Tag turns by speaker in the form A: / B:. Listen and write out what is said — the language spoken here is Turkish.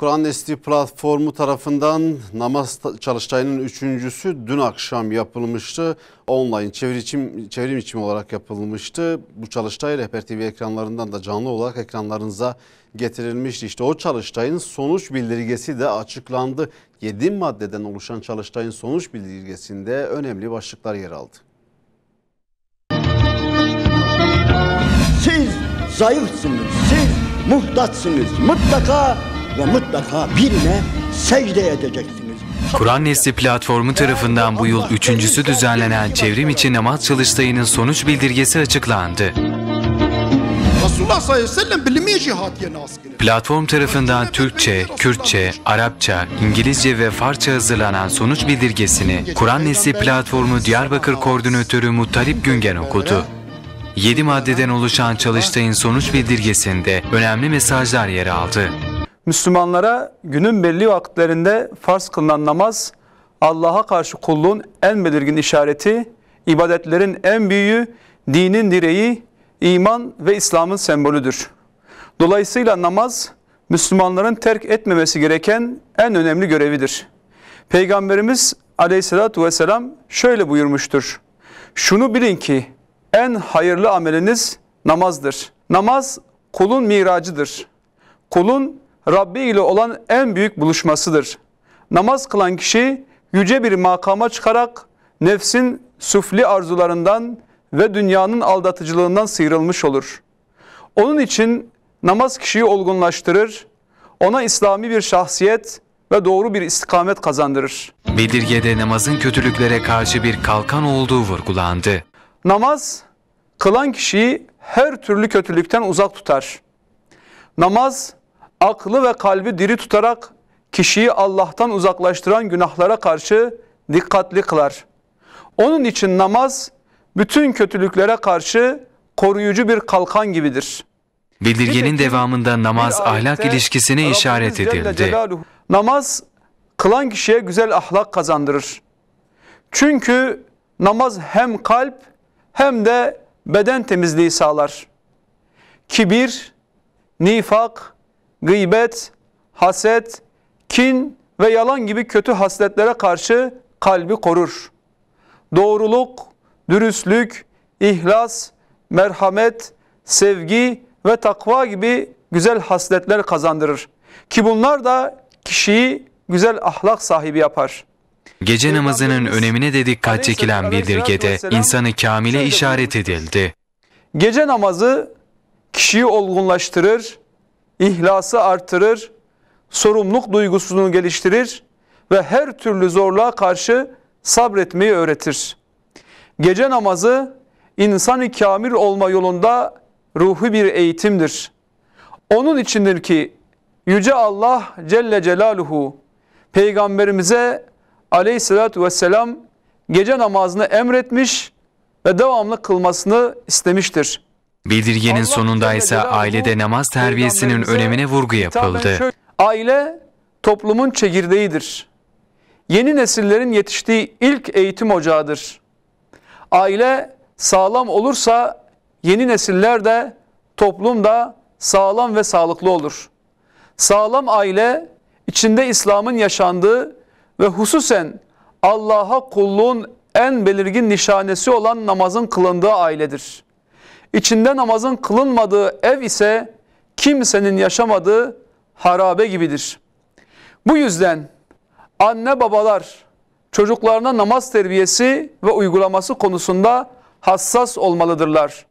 A: Kur'an Nesli platformu tarafından namaz çalıştayının üçüncüsü dün akşam yapılmıştı. Online çevirim çevrim içimi olarak yapılmıştı. Bu çalıştay Rehber TV ekranlarından da canlı olarak ekranlarınıza getirilmişti. İşte o çalıştayın sonuç bildirgesi de açıklandı. 7 maddeden oluşan çalıştayın sonuç bildirgesinde önemli başlıklar yer aldı. Siz zayıfsınız, siz muhtaçsınız. Mutlaka ve
B: mutlaka birine secde edeceksiniz. Kur'an Nesli platformu tarafından bu yıl üçüncüsü düzenlenen Çevrim İçi Namaz Çalıştayı'nın sonuç bildirgesi açıklandı. Platform tarafından Türkçe, Kürtçe, Arapça, İngilizce ve Farsça hazırlanan sonuç bildirgesini Kur'an Nesli Platformu Diyarbakır Koordinatörü Muttalip Güngen okudu. 7 maddeden oluşan çalıştayın sonuç bildirgesinde önemli mesajlar yer aldı.
A: Müslümanlara günün belli vakitlerinde farz kılınan namaz, Allah'a karşı kulluğun en belirgin işareti, ibadetlerin en büyüğü, dinin direği, iman ve İslam'ın sembolüdür. Dolayısıyla namaz, Müslümanların terk etmemesi gereken en önemli görevidir. Peygamberimiz aleyhissalatü vesselam şöyle buyurmuştur. Şunu bilin ki en hayırlı ameliniz namazdır. Namaz kulun miracıdır. Kulun Rabbi ile olan en büyük buluşmasıdır. Namaz kılan kişi yüce bir makama çıkarak nefsin süfli arzularından ve dünyanın aldatıcılığından sıyrılmış olur. Onun için namaz kişiyi olgunlaştırır, ona İslami bir şahsiyet ve doğru bir istikamet kazandırır.
B: Bedirge'de namazın kötülüklere karşı bir kalkan olduğu vurgulandı.
A: Namaz, kılan kişiyi her türlü kötülükten uzak tutar. Namaz, aklı ve kalbi diri tutarak kişiyi Allah'tan uzaklaştıran günahlara karşı dikkatli kılar. Onun için namaz bütün kötülüklere karşı koruyucu bir kalkan gibidir.
B: Bildirgenin devamında namaz ahlak ilişkisine işaret edildi.
A: namaz kılan kişiye güzel ahlak kazandırır. Çünkü namaz hem kalp hem de beden temizliği sağlar. Kibir, nifak, gıybet, haset, kin ve yalan gibi kötü hasletlere karşı kalbi korur. Doğruluk, dürüstlük, ihlas, merhamet, sevgi ve takva gibi güzel hasletler kazandırır. Ki bunlar da kişiyi güzel ahlak sahibi yapar.
B: Gece namazının önemine de dikkat çekilen bildirgede insanı kamile işaret edildi.
A: Gece namazı kişiyi olgunlaştırır, ihlası artırır, sorumluluk duygusunu geliştirir ve her türlü zorluğa karşı sabretmeyi öğretir. Gece namazı insanı kamil olma yolunda ruhu bir eğitimdir. Onun içindir ki Yüce Allah Celle Celaluhu Peygamberimize aleyhissalatü vesselam gece namazını emretmiş ve devamlı kılmasını istemiştir.''
B: Bildirgenin sonunda ise ailede namaz terbiyesinin önemine vurgu yapıldı.
A: aile toplumun çekirdeğidir. Yeni nesillerin yetiştiği ilk eğitim ocağıdır. Aile sağlam olursa yeni nesiller de toplum da sağlam ve sağlıklı olur. Sağlam aile içinde İslam'ın yaşandığı ve hususen Allah'a kulluğun en belirgin nişanesi olan namazın kılındığı ailedir.'' İçinde namazın kılınmadığı ev ise kimsenin yaşamadığı harabe gibidir. Bu yüzden anne babalar çocuklarına namaz terbiyesi ve uygulaması konusunda hassas olmalıdırlar.